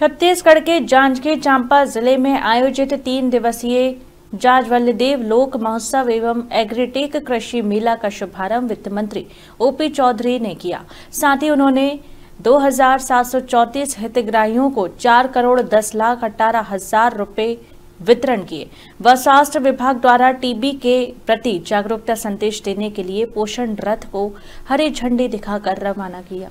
छत्तीसगढ़ के जांजगीर चांपा जिले में आयोजित तीन दिवसीय जाज वल्लदेव लोक महोत्सव एवं एग्रीटेक कृषि मेला का शुभारंभ वित्त मंत्री ओपी चौधरी ने किया साथ ही उन्होंने 2,734 हितग्राहियों को 4 करोड़ 10 लाख अठारह हजार रुपये वितरण किए व स्वास्थ्य विभाग द्वारा टीबी के प्रति जागरूकता संदेश देने के लिए पोषण रथ को हरी झंडी दिखाकर रवाना किया